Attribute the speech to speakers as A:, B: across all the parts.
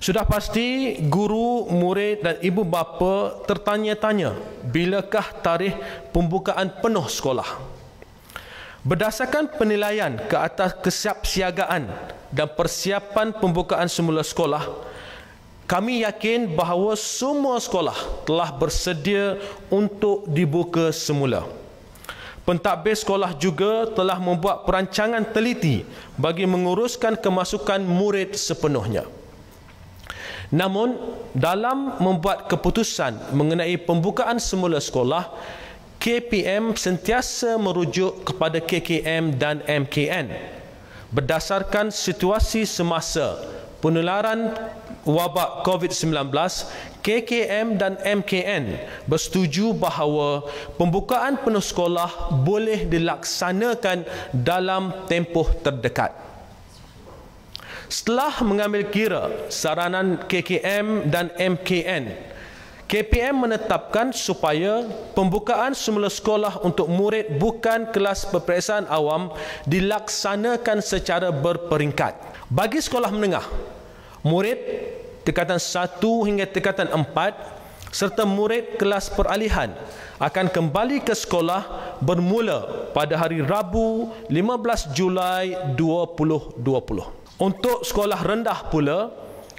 A: Sudah pasti guru, murid dan ibu bapa tertanya-tanya bilakah tarikh pembukaan penuh sekolah. Berdasarkan penilaian ke atas kesiapsiagaan dan persiapan pembukaan semula sekolah, kami yakin bahawa semua sekolah telah bersedia untuk dibuka semula. Pentadbir sekolah juga telah membuat perancangan teliti bagi menguruskan kemasukan murid sepenuhnya. Namun dalam membuat keputusan mengenai pembukaan semula sekolah, KPM sentiasa merujuk kepada KKM dan MKN berdasarkan situasi semasa penularan wabak COVID-19 KKM dan MKN bersetuju bahawa pembukaan penuh sekolah boleh dilaksanakan dalam tempoh terdekat. Setelah mengambil kira saranan KKM dan MKN, KPM menetapkan supaya pembukaan semula sekolah untuk murid bukan kelas peperiksaan awam dilaksanakan secara berperingkat. Bagi sekolah menengah, murid tingkatan 1 hingga tingkatan 4 serta murid kelas peralihan akan kembali ke sekolah bermula pada hari Rabu 15 Julai 2020. Untuk sekolah rendah pula,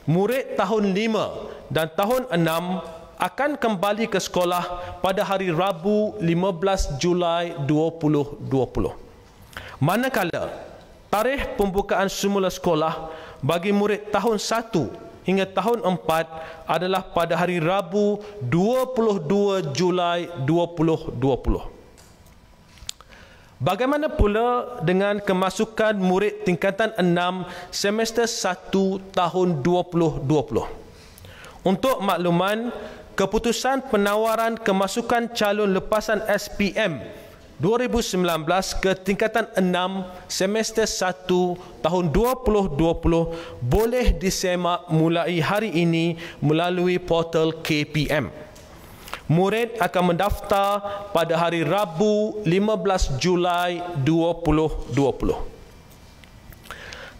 A: murid tahun 5 dan tahun 6 akan kembali ke sekolah pada hari Rabu 15 Julai 2020. Manakala, tarikh pembukaan semula sekolah bagi murid tahun 1 hingga tahun 4 adalah pada hari Rabu 22 Julai 2020. Bagaimana pula dengan kemasukan murid tingkatan 6 semester 1 tahun 2020? Untuk makluman, keputusan penawaran kemasukan calon lepasan SPM 2019 ke tingkatan 6 semester 1 tahun 2020 boleh disemak mulai hari ini melalui portal KPM murid akan mendaftar pada hari Rabu 15 Julai 2020.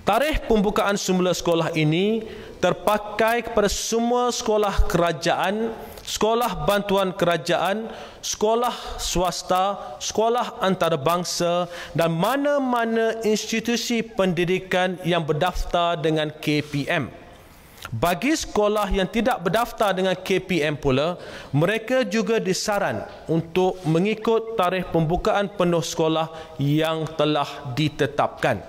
A: Tarikh pembukaan semula sekolah ini terpakai kepada semua sekolah kerajaan, sekolah bantuan kerajaan, sekolah swasta, sekolah antarabangsa dan mana-mana institusi pendidikan yang berdaftar dengan KPM. Bagi sekolah yang tidak berdaftar dengan KPM pula, mereka juga disaran untuk mengikut tarikh pembukaan penuh sekolah yang telah ditetapkan.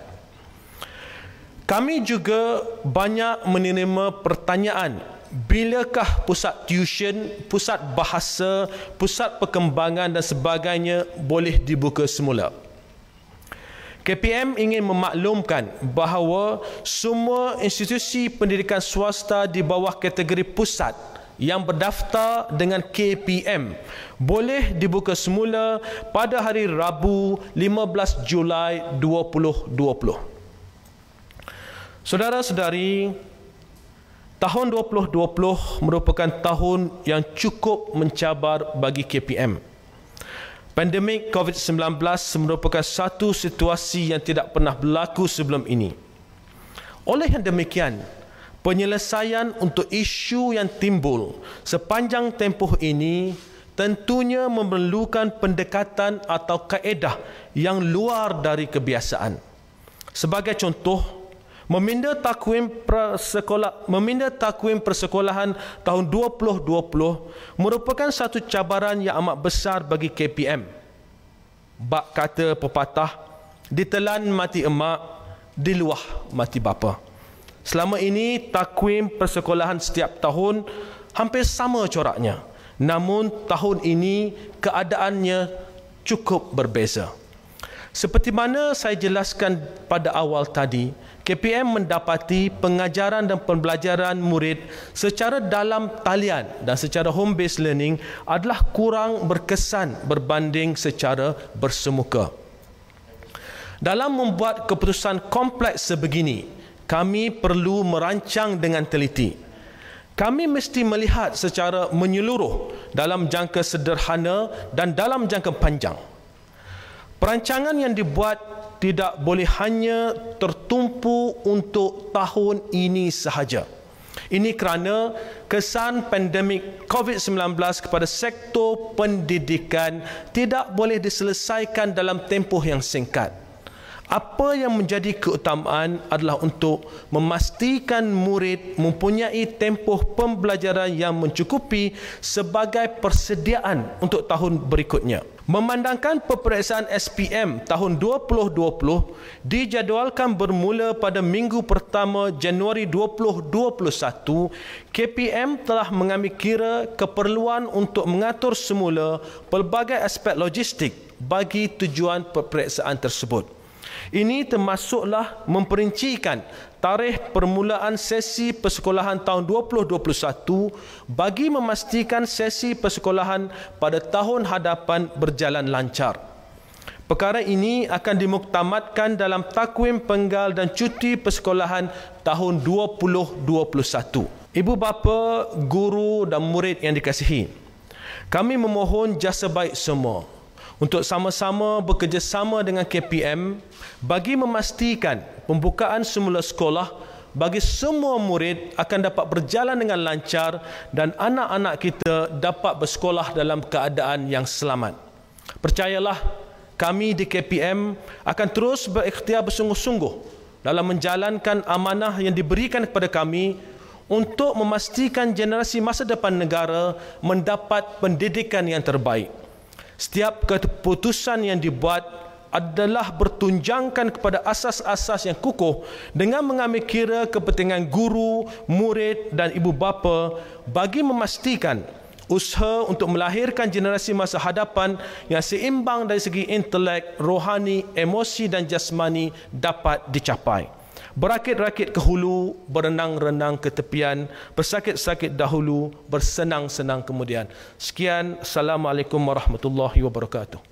A: Kami juga banyak menerima pertanyaan bilakah pusat tuition, pusat bahasa, pusat perkembangan dan sebagainya boleh dibuka semula. KPM ingin memaklumkan bahawa semua institusi pendidikan swasta di bawah kategori pusat yang berdaftar dengan KPM boleh dibuka semula pada hari Rabu 15 Julai 2020. Saudara-saudari, tahun 2020 merupakan tahun yang cukup mencabar bagi KPM. Pandemik COVID-19 merupakan satu situasi yang tidak pernah berlaku sebelum ini. Oleh yang demikian, penyelesaian untuk isu yang timbul sepanjang tempoh ini tentunya memerlukan pendekatan atau kaedah yang luar dari kebiasaan. Sebagai contoh, Meminda takwim persekolah meminda takwim persekolahan tahun 2020 merupakan satu cabaran yang amat besar bagi KPM. Bak kata pepatah, ditelan mati emak, diluah mati bapa. Selama ini takwim persekolahan setiap tahun hampir sama coraknya. Namun tahun ini keadaannya cukup berbeza. Seperti mana saya jelaskan pada awal tadi, KPM mendapati pengajaran dan pembelajaran murid secara dalam talian dan secara home-based learning adalah kurang berkesan berbanding secara bersemuka. Dalam membuat keputusan kompleks sebegini, kami perlu merancang dengan teliti. Kami mesti melihat secara menyeluruh dalam jangka sederhana dan dalam jangka panjang. Perancangan yang dibuat tidak boleh hanya tertumpu untuk tahun ini sahaja. Ini kerana kesan pandemik COVID-19 kepada sektor pendidikan tidak boleh diselesaikan dalam tempoh yang singkat apa yang menjadi keutamaan adalah untuk memastikan murid mempunyai tempoh pembelajaran yang mencukupi sebagai persediaan untuk tahun berikutnya. Memandangkan peperiksaan SPM tahun 2020 dijadualkan bermula pada minggu pertama Januari 2021, KPM telah mengambil kira keperluan untuk mengatur semula pelbagai aspek logistik bagi tujuan peperiksaan tersebut. Ini termasuklah memperincikan tarikh permulaan sesi persekolahan tahun 2021 bagi memastikan sesi persekolahan pada tahun hadapan berjalan lancar. Perkara ini akan dimuktamadkan dalam takwim penggal dan cuti persekolahan tahun 2021. Ibu bapa, guru dan murid yang dikasihi, kami memohon jasa baik semua untuk sama-sama bekerjasama dengan KPM bagi memastikan pembukaan semula sekolah bagi semua murid akan dapat berjalan dengan lancar dan anak-anak kita dapat bersekolah dalam keadaan yang selamat. Percayalah kami di KPM akan terus berikhtiar bersungguh-sungguh dalam menjalankan amanah yang diberikan kepada kami untuk memastikan generasi masa depan negara mendapat pendidikan yang terbaik setiap keputusan yang dibuat adalah bertunjangkan kepada asas-asas yang kukuh dengan mengambil kira kepentingan guru, murid dan ibu bapa bagi memastikan usaha untuk melahirkan generasi masa hadapan yang seimbang dari segi intelek, rohani, emosi dan jasmani dapat dicapai. Berakit-rakit ke hulu, berenang-renang ke tepian, bersakit-sakit dahulu, bersenang-senang kemudian. Sekian, Assalamualaikum warahmatullahi wabarakatuh.